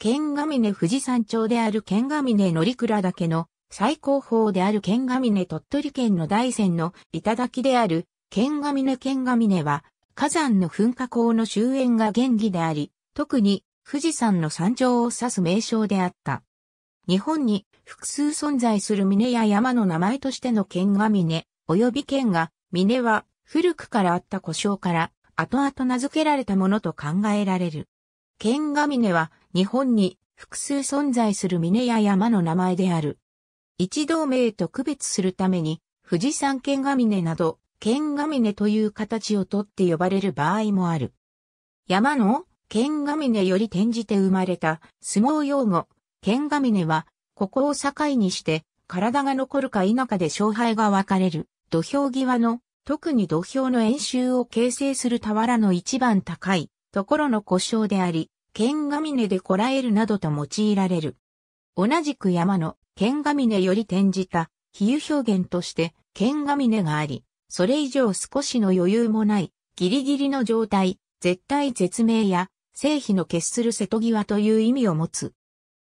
剣ヶ峰富士山頂である剣ヶ峰乗倉岳の最高峰である剣ヶ峰鳥取県の大山の頂である剣ヶ峰剣ヶ峰は火山の噴火口の終焉が原義であり、特に富士山の山頂を指す名称であった。日本に複数存在する峰や山の名前としての剣ヶ峰、及び剣が、峰は古くからあった故障から後々名付けられたものと考えられる。剣ヶ峰は日本に複数存在する峰や山の名前である。一同名と区別するために富士山剣ヶ峰など剣ヶ峰という形をとって呼ばれる場合もある。山の剣ヶ峰より転じて生まれた相撲用語剣ヶ峰はここを境にして体が残るか否かで勝敗が分かれる土俵際の特に土俵の演習を形成する俵の一番高いところの故障であり、剣ヶ峰でこらえるなどと用いられる。同じく山の剣ヶ峰より転じた比喩表現として剣ヶ峰があり、それ以上少しの余裕もないギリギリの状態、絶対絶命や成否の決する瀬戸際という意味を持つ。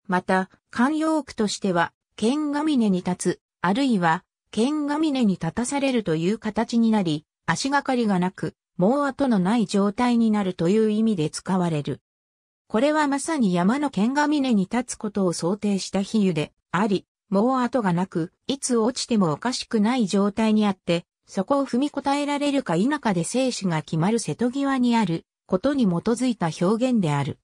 また、慣用句としては、剣ヶ峰に立つ、あるいは、剣ヶ峰に立たされるという形になり、足がかりがなく、もう後のない状態になるという意味で使われる。これはまさに山の剣が峰に立つことを想定した比喩であり、もう後がなく、いつ落ちてもおかしくない状態にあって、そこを踏みこたえられるか否かで生死が決まる瀬戸際にあることに基づいた表現である。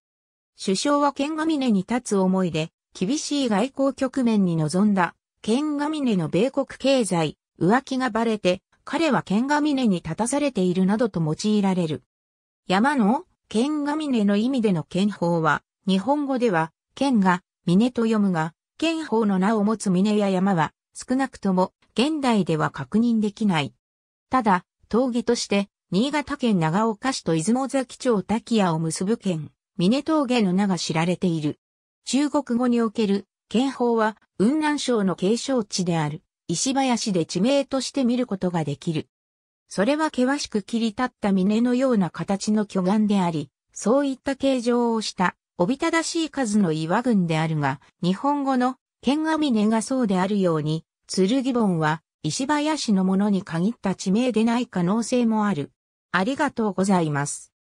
首相は剣ヶ峰に立つ思いで、厳しい外交局面に臨んだ、剣ヶ峰の米国経済、浮気がバレて、彼は剣が峰に立たされているなどと用いられる。山の剣が峰の意味での剣法は、日本語では、剣が峰と読むが、剣法の名を持つ峰や山は、少なくとも現代では確認できない。ただ、峠として、新潟県長岡市と出雲崎町滝谷を結ぶ県、峰峠の名が知られている。中国語における、剣法は、雲南省の継承地である。石林で地名として見ることができる。それは険しく切り立った峰のような形の巨岩であり、そういった形状をしたおびただしい数の岩群であるが、日本語の剣が峰がそうであるように、剣盆は石林のものに限った地名でない可能性もある。ありがとうございます。